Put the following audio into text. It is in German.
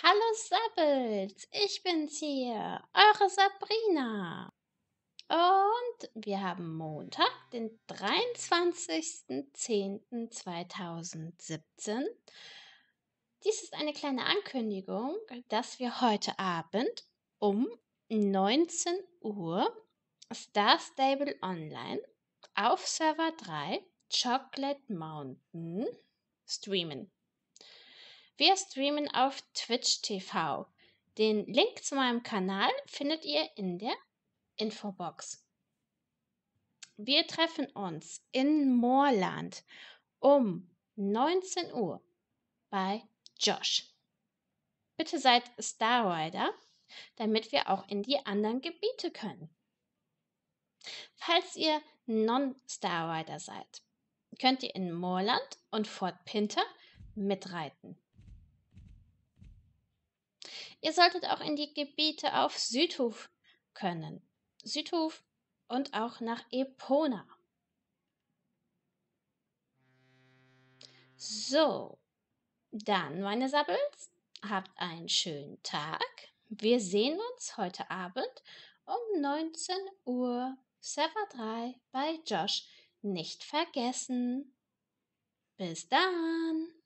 Hallo Sabbels, ich bin's hier, eure Sabrina. Und wir haben Montag, den 23.10.2017. Dies ist eine kleine Ankündigung, dass wir heute Abend um 19 Uhr Star Stable Online auf Server 3 Chocolate Mountain streamen. Wir streamen auf Twitch TV. Den Link zu meinem Kanal findet ihr in der Infobox. Wir treffen uns in Moorland um 19 Uhr bei Josh. Bitte seid Star Rider, damit wir auch in die anderen Gebiete können. Falls ihr Non-Star Rider seid, könnt ihr in Moorland und Fort Pinter mitreiten. Ihr solltet auch in die Gebiete auf Südhof können. Südhof und auch nach Epona. So, dann, meine Sabbels, habt einen schönen Tag. Wir sehen uns heute Abend um 19 Uhr Server 3 bei Josh. Nicht vergessen. Bis dann.